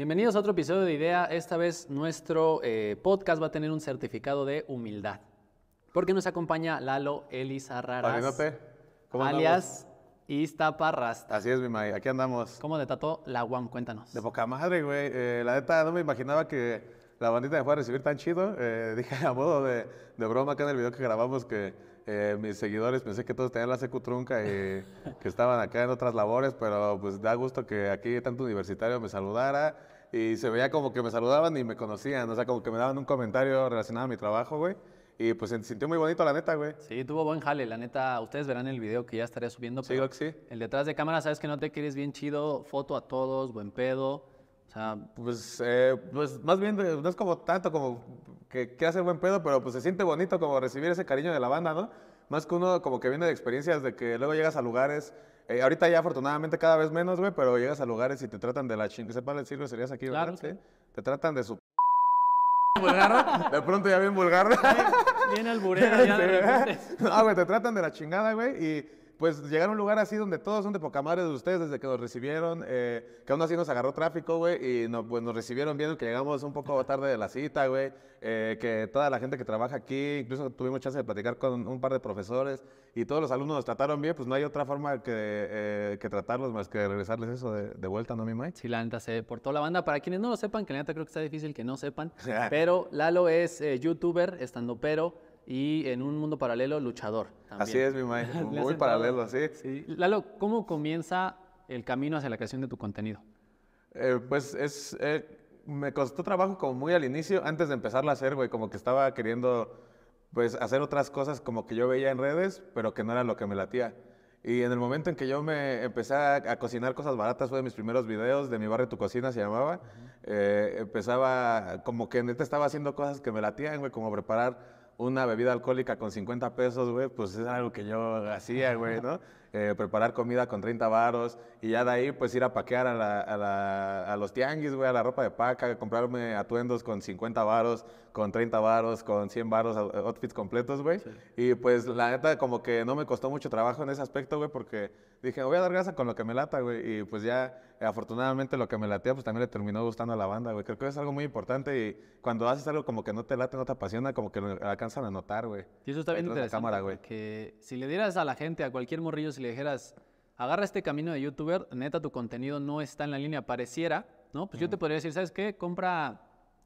Bienvenidos a otro episodio de Idea. Esta vez nuestro eh, podcast va a tener un certificado de humildad. Porque nos acompaña Lalo Elizarraras. ¿Cómo alias Iztaparrasta. Así es, mi May. Aquí andamos. ¿Cómo de la UAM? Cuéntanos. De poca madre, güey. Eh, la neta, no me imaginaba que la bandita me fuera a recibir tan chido. Eh, dije a modo de, de broma acá en el video que grabamos que eh, mis seguidores, pensé que todos tenían la secu trunca y que estaban acá en otras labores, pero pues da gusto que aquí tanto universitario me saludara y se veía como que me saludaban y me conocían, o sea, como que me daban un comentario relacionado a mi trabajo, güey. Y pues se sintió muy bonito, la neta, güey. Sí, tuvo buen jale, la neta. Ustedes verán el video que ya estaré subiendo. El detrás de cámara, sabes que no te quieres bien chido, foto a todos, buen pedo. O sea, pues, eh, pues más bien eh, no es como tanto como que quiera hacer buen pedo, pero pues se siente bonito como recibir ese cariño de la banda, ¿no? Más que uno como que viene de experiencias de que luego llegas a lugares eh, ahorita ya afortunadamente cada vez menos, güey, pero llegas a lugares y te tratan de la chingada. Sepa decir ¿Serías aquí, claro, Sí. Te tratan de su... ¿Vulgar? De pronto ya bien vulgar. Viene el burero ya. De no, güey, te tratan de la chingada, güey, y pues llegaron a un lugar así donde todos son de poca madre de ustedes desde que nos recibieron, eh, que aún así nos agarró tráfico, güey, y pues, nos recibieron bien, que llegamos un poco tarde de la cita, güey, eh, que toda la gente que trabaja aquí, incluso tuvimos chance de platicar con un par de profesores y todos los alumnos nos trataron bien, pues no hay otra forma que, eh, que tratarlos más que regresarles eso de, vuelta, ¿no, mi Mike? Sí, la neta se portó la banda. Para quienes no lo sepan, que la neta creo que está difícil que no sepan, pero Lalo es youtuber, estando pero y en un mundo paralelo, luchador. Así es, mi maestro. Muy paralelo, así. Sí. Lalo, ¿cómo comienza el camino hacia la creación de tu contenido? Eh, pues es. Eh, me costó trabajo como muy al inicio, antes de empezarlo a hacer, güey, como que estaba queriendo pues hacer otras cosas como que yo veía en redes, pero que no era lo que me latía. Y en el momento en que yo me empecé a, cocinar cosas baratas, fue de mis primeros videos, de mi barrio tu cocina se llamaba, eh, empezaba como que neta estaba haciendo cosas que me latían, güey, como preparar una bebida alcohólica con 50 pesos, güey, pues es algo que yo hacía, güey, ¿no? Eh, preparar comida con 30 varos y ya de ahí, pues ir a paquear a, a los tianguis, güey, a la ropa de paca, comprarme atuendos con 50 varos, con 30 baros, con 100 baros, outfits completos, güey. Y pues la neta como que no me costó mucho trabajo en ese aspecto, güey, porque dije, voy a dar grasa con lo que me lata, güey. Y pues ya, eh, afortunadamente, lo que me latea, pues también le terminó gustando a la banda, güey. Creo que es algo muy importante y cuando haces algo como que no te late, no te apasiona, como que lo alcanzan a notar, güey. Y eso está bien interesante. Que si le dieras a la gente, a cualquier morrillo, si le dijeras, agarra este camino de youtuber, neta, tu contenido no está en la línea, pareciera, ¿no? Pues yo te podría decir, ¿sabes qué? Compra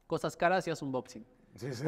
cosas caras y haz un boxing.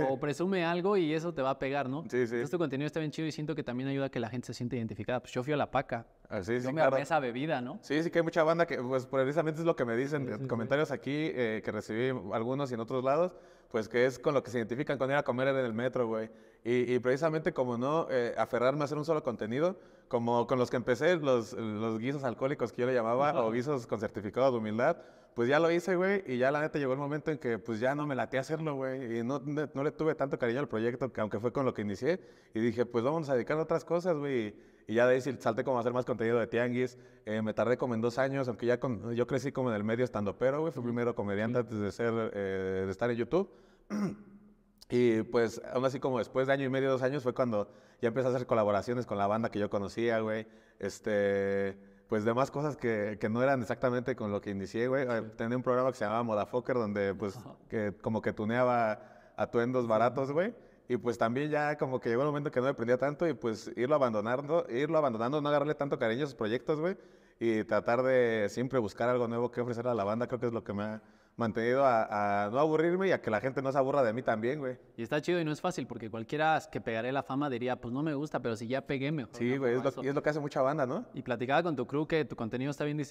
O presume algo y eso te va a pegar, ¿no? Sí, sí. Entonces este contenido está bien chido y siento que también ayuda a que la gente se siente identificada. Pues yo fui a la paca. Ah, sí, yo sí, me claro. esa bebida, ¿no? Sí, sí que hay mucha banda que, pues precisamente es lo que me dicen comentarios aquí, eh, que recibí algunos y en otros lados, pues que es con lo que se identifican con ir a comer en el metro, güey. Y, y, precisamente como no eh, aferrarme a hacer un solo contenido, como con los que empecé, los, los guisos alcohólicos que yo le llamaba, o guisos con certificado de humildad, pues ya lo hice, güey, y ya la neta llegó el momento en que pues ya no me laté hacerlo, güey, y no, no, le tuve tanto cariño al proyecto, que aunque fue con lo que inicié, y dije, pues vamos a dedicar a otras cosas, güey, y, ya de ahí salté como a hacer más contenido de tianguis, eh, me tardé como en dos años, aunque ya con, yo crecí como en el medio estando pero, güey, fui primero comediante antes de ser, eh, de estar en YouTube, y pues aún así como después de año y medio, dos años, fue cuando ya empecé a hacer colaboraciones con la banda que yo conocía, güey, este pues demás cosas que, no eran exactamente con lo que inicié, güey. Eh, tenía un programa que se llamaba Modafoker, donde pues que como que tuneaba atuendos baratos, güey. Y pues también ya como que llegó un momento que no me prendía tanto y pues irlo abandonando, irlo abandonando, no agarrarle tanto cariño a sus proyectos, güey. Y tratar de siempre buscar algo nuevo que ofrecer a la banda, creo que es lo que me ha mantenido a, no aburrirme y a que la gente no se aburra de mí también, güey. Y está chido y no es fácil porque cualquiera que pegaré la fama diría, pues no me gusta, pero si ya pegué Sí, güey, es lo, y es lo que hace mucha banda, ¿no? Y platicaba con tu crew que tu contenido está bien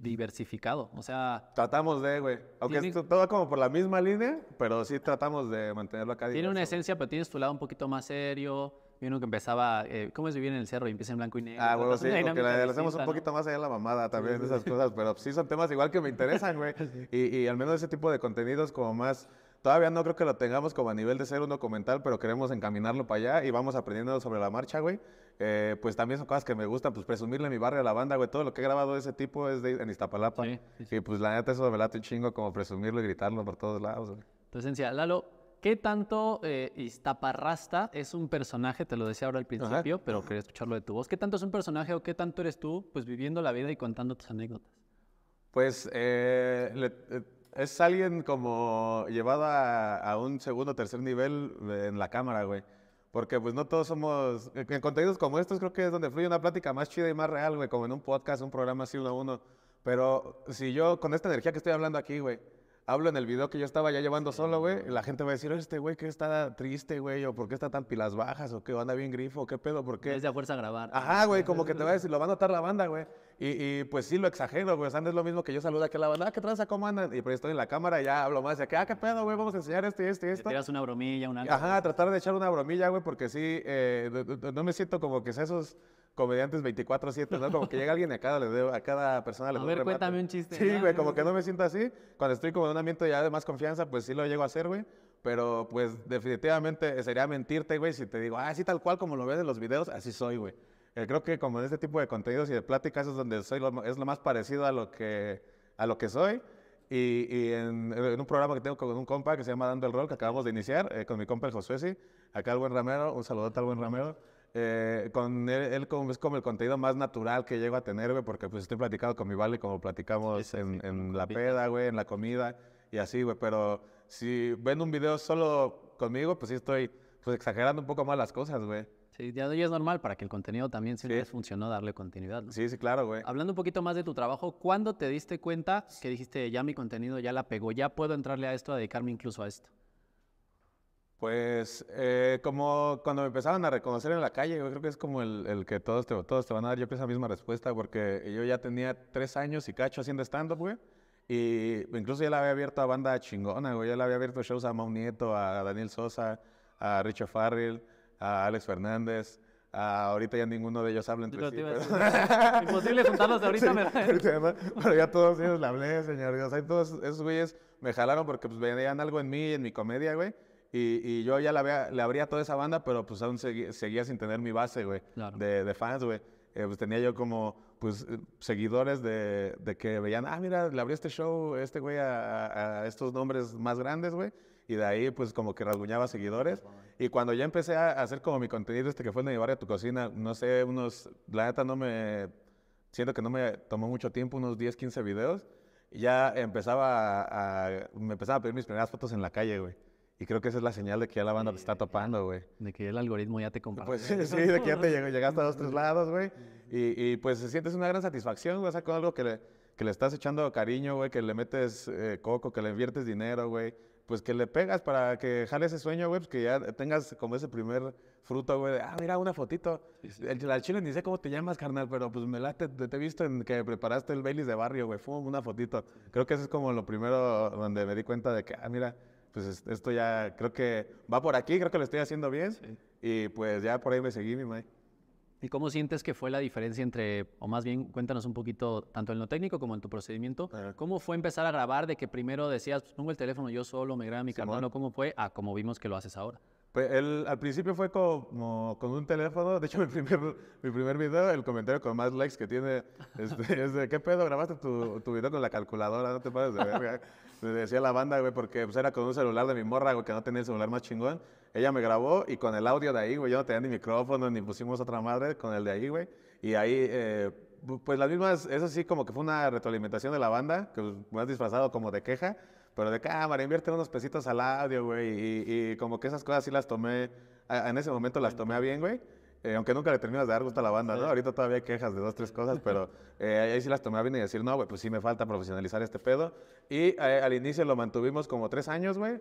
diversificado, o sea... Tratamos de, güey. Aunque todo como por la misma línea, pero sí tratamos de mantenerlo acá. Tiene una esencia, pero tienes tu lado un poquito más serio, y uno que empezaba, eh, ¿cómo es vivir en el cerro? Y empieza en blanco y negro. Ah, bueno, sí, que le, hacemos un poquito más allá la mamada también esas cosas, pero sí son temas igual que me interesan, güey. Y, y al menos ese tipo de contenidos como más todavía no creo que lo tengamos como a nivel de ser un documental, pero queremos encaminarlo para allá y vamos aprendiendo sobre la marcha, güey. Eh, pues también son cosas que me gustan, pues presumirle mi barrio a la banda, güey. Todo lo que he grabado de ese tipo es de, en Iztapalapa. Sí, Y pues la neta eso me late un chingo como presumirlo y gritarlo por todos lados, güey. en Lalo, ¿Qué tanto eh, Iztaparrasta es un personaje? Te lo decía ahora al principio, pero quería escucharlo de tu voz. ¿Qué tanto es un personaje o qué tanto eres tú, pues viviendo la vida y contando tus anécdotas? Pues eh, eh, es alguien como llevado a, un segundo o tercer nivel en la cámara, güey. Porque pues no todos somos... Eh, en contenidos como estos creo que es donde fluye una plática más chida y más real, güey. Como en un podcast, un programa así uno a uno. Pero si yo, con esta energía que estoy hablando aquí, güey, hablo en el video que yo estaba ya llevando solo, güey, la gente va a decir, este güey, que está triste, güey? ¿O por qué está tan pilas bajas? ¿O qué anda bien grifo? ¿Qué pedo? ¿Por qué? Es de fuerza a grabar. Ajá, güey, como que te va a decir, lo va a notar la banda, güey. Y, pues sí, lo exagero, güey. O es lo mismo que yo saluda aquí a la banda, ah, ¿qué tranza, cómo andan? Y pues estoy en la cámara y ya hablo más. Y que, ah, ¿qué pedo, güey? Vamos a enseñar este, este, esto. Te tiras una bromilla, una... Ajá, tratar de echar una bromilla, güey, porque sí, eh, no me siento como que sea esos comediantes 24-7, ¿no? Como que llega alguien y a cada, le debo, a cada persona le A ver, cuéntame un chiste. Sí, güey, como que no me siento así. Cuando estoy como en un ambiente ya de más confianza, pues sí lo llego a hacer, güey. Pero pues definitivamente eh, sería mentirte, güey, si te digo, ah, sí, tal cual como lo ves en los videos, así soy, güey. Eh, creo que como en este tipo de contenidos y de pláticas es donde soy es lo más parecido a lo que, a lo que soy. Y, en, un programa que tengo con un compa que se llama Dando el Rol, que acabamos de iniciar, eh, con mi compa el Josué, acá el buen Ramero, un saludo al buen Ramero. Eh, con él, como, es como el contenido más natural que llego a tener, güey, porque pues estoy platicando con mi vale como platicamos en, la peda, güey, en la comida y así, güey. Pero si vendo un video solo conmigo, pues sí estoy pues, exagerando un poco más las cosas, güey. Sí, ya, ya es normal para que el contenido también sí les funcionó darle continuidad, Sí, sí, claro, güey. Hablando un poquito más de tu trabajo, ¿cuándo te diste cuenta que dijiste, ya mi contenido ya la pegó, ya puedo entrarle a esto, a dedicarme incluso a esto? Pues eh, como cuando me empezaban a reconocer en la calle, yo creo que es como el, que todos te, todos te van a dar, yo creo esa misma respuesta, porque yo ya tenía tres años y cacho haciendo stand-up, güey. Y incluso ya la había abierto a banda chingona, güey. Ya la había abierto shows a Mau Nieto, a Daniel Sosa, a Richo Farrell, a Alex Fernández. a ahorita ya ninguno de ellos habla entre sí. Imposible juntarlos ahorita, ¿verdad? pero ya todos ellos la hablé, señor. O sea, todos esos güeyes me jalaron porque pues, veían algo en mí, en mi comedia, güey. Y, yo ya le, le abría toda esa banda, pero pues aún seguía, sin tener mi base, güey, de, fans, güey. Eh, pues tenía yo como pues eh, seguidores de, que veían, ah, mira, le abrió este show, este güey, a, estos nombres más grandes, güey. Y de ahí, pues como que rasguñaba seguidores. Y cuando ya empecé a hacer como mi contenido, este que fue de llevar a tu cocina, no sé, unos, la neta no me, siento que no me tomó mucho tiempo, unos 10, 15 videos. Y ya empezaba a me empezaba a pedir mis primeras fotos en la calle, güey. Y creo que esa es la señal de que ya la banda te está topando, güey. De que el algoritmo ya te compró, Pues sí, de que ya te llegaste a dos, tres lados, güey. Y, y, pues sientes una gran satisfacción, güey, o sea, con algo que le, que le estás echando cariño, güey, que le metes eh, coco, que le inviertes dinero, güey. Pues que le pegas para que jale ese sueño, güey, pues que ya tengas como ese primer fruto, güey, de, ah, mira, una fotito. El, chile ni sé cómo te llamas, carnal, pero pues me late, te, he visto en que preparaste el Baileys de barrio, güey, fue una fotito. Creo que eso es como lo primero donde me di cuenta de que, ah, mira, pues esto ya creo que va por aquí, creo que lo estoy haciendo bien. Y pues ya por ahí me seguí, mi madre. ¿Y cómo sientes que fue la diferencia entre, o más bien, cuéntanos un poquito, tanto en lo técnico como en tu procedimiento, cómo fue empezar a grabar de que primero decías, pues, pongo el teléfono yo solo, me graba mi sí, cartón, ¿cómo fue? A como vimos que lo haces ahora. Pues él al principio fue como con un teléfono. De hecho, mi primer, mi primer video, el comentario con más likes que tiene, este, es de ¿qué pedo? ¿Grabaste tu, tu, video con la calculadora? No te pases de verga. Le decía la banda, güey, porque pues, era con un celular de mi morra, güey, que no tenía el celular más chingón. Ella me grabó y con el audio de ahí, güey, yo no tenía ni micrófono, ni pusimos otra madre con el de ahí, güey. Y ahí, eh, pues las mismas, eso sí, como que fue una retroalimentación de la banda, que has pues, disfrazado como de queja pero de cámara, invierte unos pesitos al audio, güey, y, como que esas cosas sí las tomé, en ese momento las tomé a bien, güey. Eh, aunque nunca le terminas de dar gusto a la banda, ¿no? Ahorita todavía hay quejas de dos, tres cosas, pero eh, ahí sí las tomé bien y decir, no, güey, pues sí me falta profesionalizar este pedo. Y eh, al inicio lo mantuvimos como tres años, güey,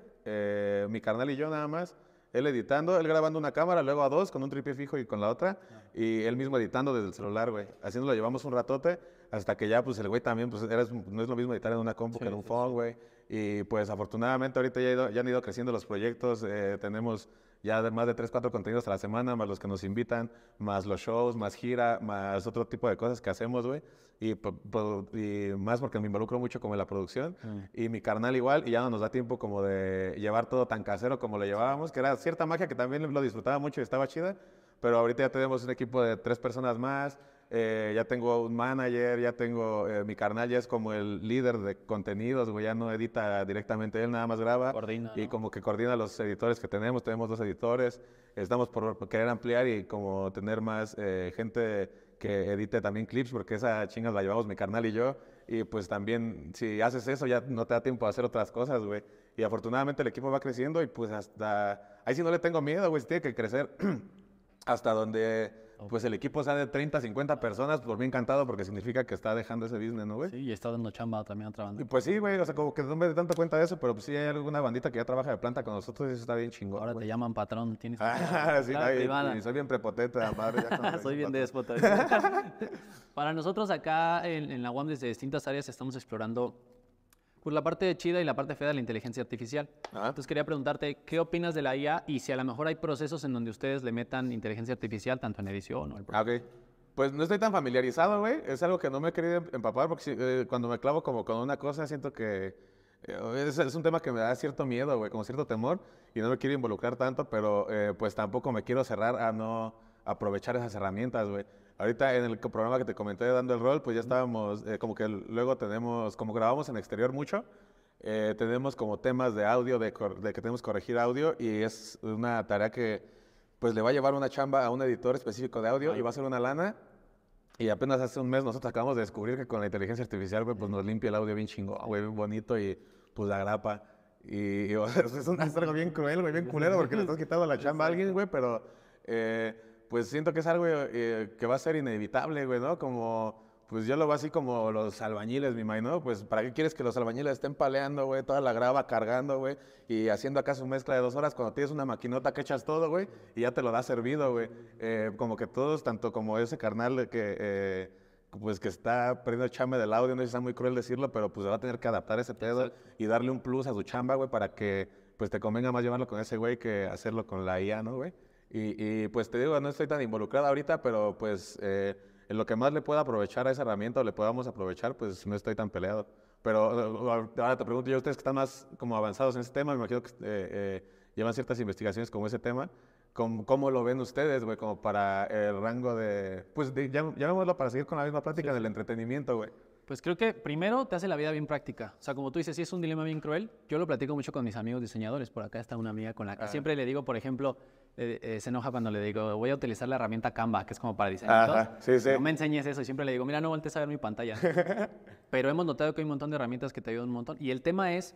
mi carnal y yo nada más, él editando, él grabando una cámara, luego a dos, con un tripié fijo y con la otra, y él mismo editando desde el celular, güey. Así nos lo llevamos un ratote, hasta que ya, pues el güey también, pues no es lo mismo editar en una compu que en un phone, güey. Y pues afortunadamente ahorita ya, han ido creciendo los proyectos, eh, tenemos ya más de 3, 4 contenidos a la semana, más los que nos invitan, más los shows, más gira, más otro tipo de cosas que hacemos, güey. Y, y, más porque me involucro mucho como en la producción. Y mi carnal igual, y ya no nos da tiempo como de llevar todo tan casero como lo llevábamos, que era cierta magia que también lo disfrutaba mucho y estaba chida. Pero ahorita ya tenemos un equipo de tres personas más, eh, ya tengo un manager, ya tengo, eh, mi carnal ya es como el líder de contenidos, güey, ya no edita directamente él, nada más graba. y como que coordina los editores que tenemos, tenemos dos editores, estamos por querer ampliar y como tener más eh, gente que edite también clips, porque esa chinga la llevamos mi carnal y yo, y pues también si haces eso ya no te da tiempo a hacer otras cosas, güey. Y afortunadamente el equipo va creciendo y pues hasta, ahí sí no le tengo miedo, güey, si tiene que crecer hasta donde pues el equipo sea de 30, 50 personas, pues, por mí encantado, porque significa que está dejando ese business, ¿no, güey? Sí, y está dando chamba también a otra Pues sí, güey, o sea, como que no me doy tanta cuenta de eso, pero pues sí hay alguna bandita que ya trabaja de planta con nosotros y eso está bien chingón. Ahora te llaman patrón, tienes que... Ah, sí, y soy bien prepotente, soy bien déspota. Para nosotros acá en, en la UAM desde distintas áreas estamos explorando pues la parte chida y la parte fea de la inteligencia artificial. Entonces quería preguntarte, ¿qué opinas de la IA y si a lo mejor hay procesos en donde ustedes le metan inteligencia artificial tanto en edición o en... proceso? Ah, ok. Pues no estoy tan familiarizado, güey. Es algo que no me he querido empapar porque eh, cuando me clavo como con una cosa siento que eh, es, un tema que me da cierto miedo, güey, como cierto temor y no me quiero involucrar tanto, pero eh, pues tampoco me quiero cerrar a no aprovechar esas herramientas, güey. Ahorita en el programa que te comenté dando el rol, pues ya estábamos, eh, como que luego tenemos, como grabamos en exterior mucho, eh, tenemos como temas de audio, de, que tenemos que corregir audio y es una tarea que pues le va a llevar una chamba a un editor específico de audio y va a ser una lana. Y apenas hace un mes nosotros acabamos de descubrir que con la inteligencia artificial, pues nos limpia el audio bien chingón, güey, bien bonito y pues la grapa. Y, es, un, algo bien cruel, güey, bien culero porque le estás quitando la chamba a alguien, güey, pero... Eh, pues siento que es algo eh, que va a ser inevitable, güey, ¿no? Como, pues yo lo veo así como los albañiles, mi maíz, ¿no? Pues, ¿para qué quieres que los albañiles estén paleando, güey, toda la grava cargando, güey, y haciendo acá su mezcla de dos horas cuando tienes una maquinota que echas todo, güey, y ya te lo da servido, güey? Eh, como que todos, tanto como ese carnal que... Eh, pues que está perdiendo el chame del audio, no sé si está muy cruel decirlo, pero pues va a tener que adaptar ese pedo y darle un plus a su chamba, güey, para que pues te convenga más llevarlo con ese güey que hacerlo con la IA, ¿no, güey? Y, pues te digo, no estoy tan involucrada ahorita, pero pues eh, en lo que más le pueda aprovechar a esa herramienta o le podamos aprovechar, pues no estoy tan peleado. Pero ahora te pregunto yo, ustedes que están más como avanzados en ese tema, me imagino que eh, eh, llevan ciertas investigaciones como ese tema, ¿cómo, lo ven ustedes, güey? Como para el rango de, pues llamémoslo para seguir con la misma plática del entretenimiento, güey. Pues creo que primero te hace la vida bien práctica. O sea, como tú dices, sí es un dilema bien cruel. Yo lo platico mucho con mis amigos diseñadores. Por acá está una amiga con la que ah. siempre le digo, por ejemplo, eh, eh, se enoja cuando le digo, voy a utilizar la herramienta Canva, que es como para diseñar. Sí, sí. No me enseñes eso. Y siempre le digo, mira, no voltees a ver mi pantalla. Pero hemos notado que hay un montón de herramientas que te ayudan un montón. Y el tema es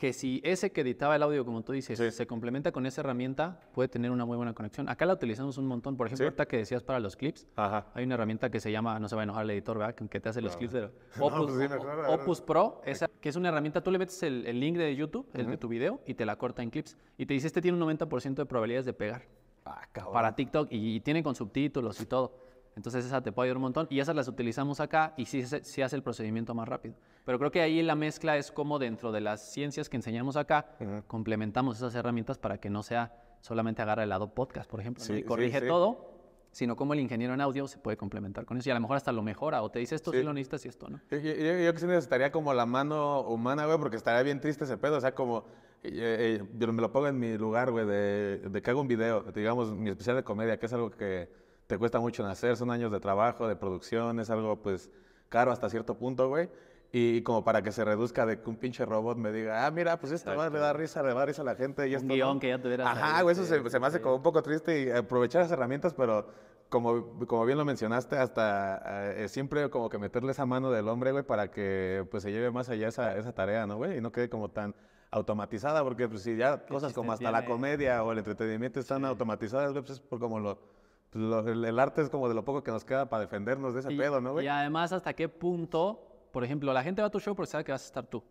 que si ese que editaba el audio, como tú dices, se complementa con esa herramienta, puede tener una muy buena conexión. Acá la utilizamos un montón. Por ejemplo, ahorita que decías para los clips, hay una herramienta que se llama, no se va a enojar el editor, ¿verdad? Que te hace los clips de pues Opus, Pro, esa, que es una herramienta, tú le metes el, link de YouTube, el de tu video, y te la corta en clips. Y te dice, este tiene un 90% de probabilidades de pegar. Ah, para TikTok y, tiene con subtítulos y todo. Entonces esa te puede ayudar un montón y esas las utilizamos acá y sí, hace el procedimiento más rápido. Pero creo que ahí la mezcla es como dentro de las ciencias que enseñamos acá, complementamos esas herramientas para que no sea solamente agarra el lado podcast, por ejemplo, y corrige todo, sino como el ingeniero en audio se puede complementar con eso y a lo mejor hasta lo mejora o te dice esto sí, lo necesitas y esto, ¿no? Yo, que sí necesitaría como la mano humana, güey, porque estaría bien triste ese pedo, o sea, como eh, eh, Yo me lo pongo en mi lugar, güey, de, de, que hago un video, digamos, mi especial de comedia, que es algo que te cuesta mucho nacer, son años de trabajo, de producción, es algo pues caro hasta cierto punto, güey. Y como para que se reduzca de que un pinche robot me diga, ah, mira, pues esta va, le da risa, le dar risa a la gente. Y un guión que ya Ajá, güey, eso se, me hace como un poco triste y aprovechar las herramientas, pero como, como bien lo mencionaste, hasta eh, siempre como que meterle esa mano del hombre, güey, para que pues se lleve más allá esa, tarea, ¿no, güey? Y no quede como tan automatizada, porque pues si ya cosas como hasta la comedia o el entretenimiento están automatizadas, güey, pues es por como lo pues, el arte es como de lo poco que nos queda para defendernos de ese pedo, ¿no, güey? Y además, ¿hasta qué punto? Por ejemplo, la gente va a tu show porque sabe que vas a estar tú.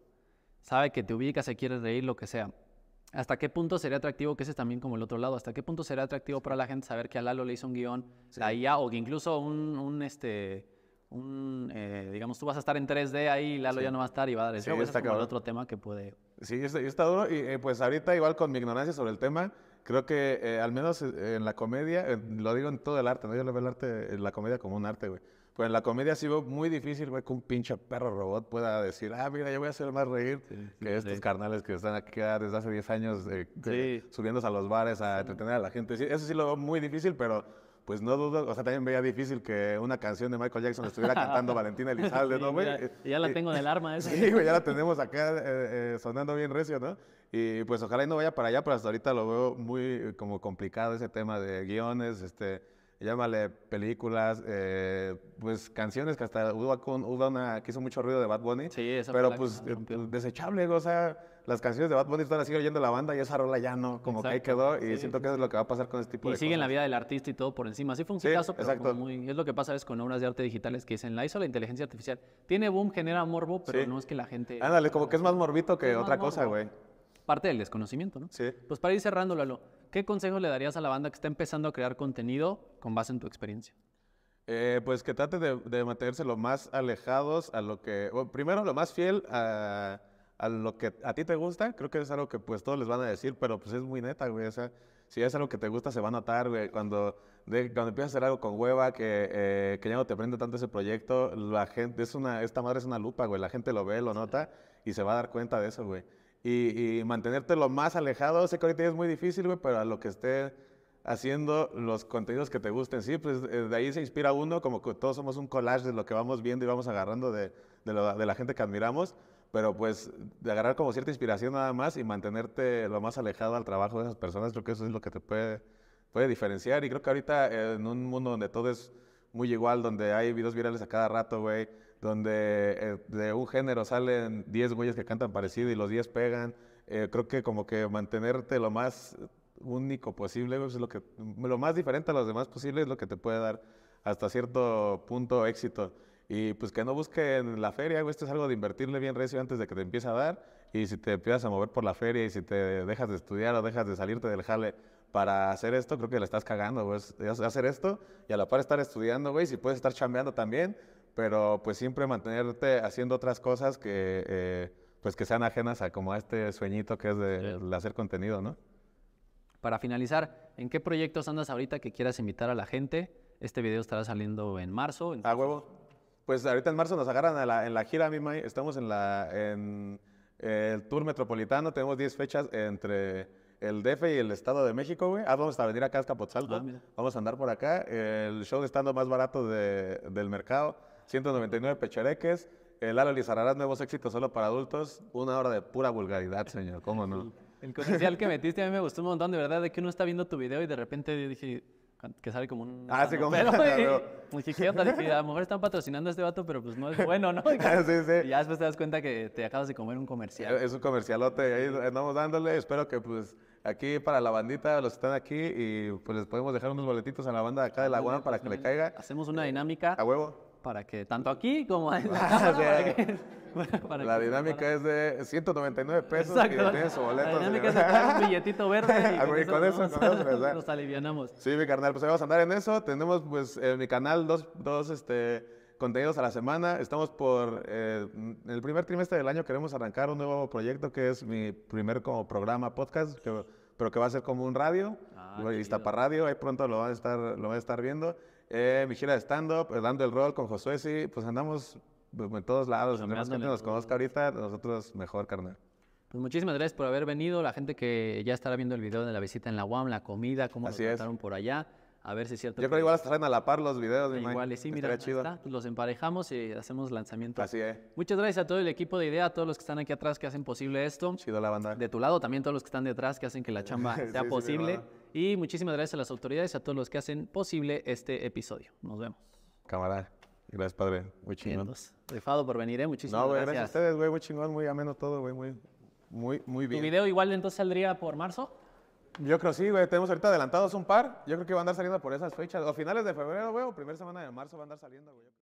Sabe que te ubicas, se quiere reír, lo que sea. ¿Hasta qué punto sería atractivo, que ese es también como el otro lado, hasta qué punto sería atractivo para la gente saber que a Lalo le hizo un guión, ahí o que incluso un, este, un, eh, digamos, tú vas a estar en 3D ahí y Lalo ya no va a estar y va a dar Ese otro tema que puede... Sí, está, está duro y eh, pues ahorita igual con mi ignorancia sobre el tema, Creo que eh, al menos eh, en la comedia, eh, lo digo en todo el arte, ¿no? Yo le veo el arte, en la comedia como un arte, güey. Pues en la comedia sí veo muy difícil, güey, que un pinche perro robot pueda decir, ah, mira, yo voy a hacer más reír que estos carnales que están aquí ah, desde hace 10 años subiendo subiéndose a los bares a entretener a la gente. eso sí lo veo muy difícil, pero pues no dudo, o sea, también veía difícil que una canción de Michael Jackson estuviera cantando Valentina Elizalde, ¿no, güey? Ya, la tengo en el arma esa. Sí, güey, ya la tenemos acá sonando bien recio, ¿no? Y pues ojalá y no vaya para allá, pero hasta ahorita lo veo muy como complicado ese tema de guiones, este, llámale películas, eh, pues canciones que hasta hubo, una que hizo mucho ruido de Bad Bunny. Sí, Pero pues, pues desechable, o sea, las canciones de Bad Bunny están así oyendo la banda y esa rola ya no, como que ahí quedó y siento que es lo que va a pasar con este tipo de Y siguen la vida del artista y todo por encima. Así fue un caso, pero muy, es lo que pasa es con obras de arte digitales que dicen, la hizo la inteligencia artificial. Tiene boom, genera morbo, pero no es que la gente... Ándale, como que es más morbito que otra cosa, güey parte del desconocimiento, ¿no? Sí. Pues para ir cerrándolo, ¿qué consejos le darías a la banda que está empezando a crear contenido con base en tu experiencia? Eh, pues que trate de, mantenerse lo más alejados a lo que, primero lo más fiel a, lo que a ti te gusta, creo que es algo que pues todos les van a decir, pero pues es muy neta, güey, o sea, si es algo que te gusta se va a notar, güey, cuando, de, cuando empiezas a hacer algo con hueva, que, eh, ya no te prende tanto ese proyecto, la gente, es una, esta madre es una lupa, güey, la gente lo ve, lo nota y se va a dar cuenta de eso, güey y, mantenerte lo más alejado. Sé que ahorita es muy difícil, güey, pero a lo que esté haciendo los contenidos que te gusten, sí, pues eh, de ahí se inspira uno, como que todos somos un collage de lo que vamos viendo y vamos agarrando de, de, la gente que admiramos, pero pues de agarrar como cierta inspiración nada más y mantenerte lo más alejado al trabajo de esas personas, creo que eso es lo que te puede, puede diferenciar. Y creo que ahorita eh, en un mundo donde todo es muy igual, donde hay videos virales a cada rato, güey, donde eh, de un género salen 10 güeyes que cantan parecido y los 10 pegan. Eh, creo que como que mantenerte lo más único posible, pues, es lo, que, lo más diferente a los demás posible es lo que te puede dar hasta cierto punto éxito. Y pues que no busquen la feria, güey, esto es algo de invertirle bien recio antes de que te empiece a dar. Y si te empiezas a mover por la feria y si te dejas de estudiar o dejas de salirte del jale para hacer esto, creo que le estás cagando, güey. Hacer esto y a la par estar estudiando, güey, si puedes estar chambeando también, pero pues siempre mantenerte haciendo otras cosas que, eh, pues que sean ajenas a como a este sueñito que es de, hacer contenido, ¿no? Para finalizar, ¿en qué proyectos andas ahorita que quieras invitar a la gente? Este video estará saliendo en marzo. A ah, huevo. Pues ahorita en marzo nos agarran en la gira, mi Estamos en, la, eh, el tour metropolitano. Tenemos 10 fechas entre el DF y el Estado de México, güey. Ah, vamos a venir acá a Escapotzalco. Ah, vamos a andar por acá. El show estando más barato del mercado. 199 pechereques, el Lalo Lizarrarás, nuevos éxitos solo para adultos, una hora de pura vulgaridad, señor, ¿cómo no? El comercial que metiste a mí me gustó un montón, de verdad, de que uno está viendo tu video y de repente dije, que sale como un... Ah, sí, como un... Dije, a lo mejor están patrocinando este vato, pero pues no es bueno, ¿no? sí, sí. ya después te das cuenta que te acabas de comer un comercial. Es un comercialote, ahí andamos dándole, espero que pues aquí para la bandita, los que están aquí, y pues les podemos dejar unos boletitos en la banda de acá de la Guana para pues, que le caiga. Hacemos una dinámica. A huevo para que tanto aquí como en la para que, la dinámica es de 199 pesos Exacto. tienes su boleto. La dinámica es un billetito verde y ah, con, eso, nos, aliviamos alivianamos. Sí, mi carnal, pues vamos a andar en eso. Tenemos pues en mi canal dos, dos este, contenidos a la semana. Estamos por eh, el primer trimestre del año queremos arrancar un nuevo proyecto que es mi primer como programa podcast, pero que va a ser como un radio, lista ah, para Radio. Ahí pronto lo van a estar lo van a estar viendo. Eh, mi gira de stand-up, eh, dando el rol con Josué, sí, pues andamos pues, en todos lados. Entre más gente nos conozca ahorita, nosotros mejor, carnal. Pues muchísimas gracias por haber venido. La gente que ya estará viendo el video de la visita en la UAM, la comida, cómo Así nos trataron por allá. A ver si es cierto. Yo creo que igual estarán a la par los videos. Mi igual, sí, mira, pues los emparejamos y hacemos lanzamiento. Así es. Muchas gracias a todo el equipo de IDEA, a todos los que están aquí atrás que hacen posible esto. Chido la banda. De tu lado también todos los que están detrás que hacen que la chamba sea posible. Y muchísimas gracias a las autoridades a todos los que hacen posible este episodio. Nos vemos. Camarada, Gracias, padre. Muy chingón. Rifado pues, por venir, ¿eh? Muchísimas no, gracias. a ustedes, güey. Muy chingón, muy ameno todo, güey. Muy, muy, muy bien. ¿Tu video igual entonces saldría por marzo? Yo creo sí, güey. Tenemos ahorita adelantados un par. Yo creo que van a andar saliendo por esas fechas. O finales de febrero, güey, o primera semana de marzo van a andar saliendo, güey.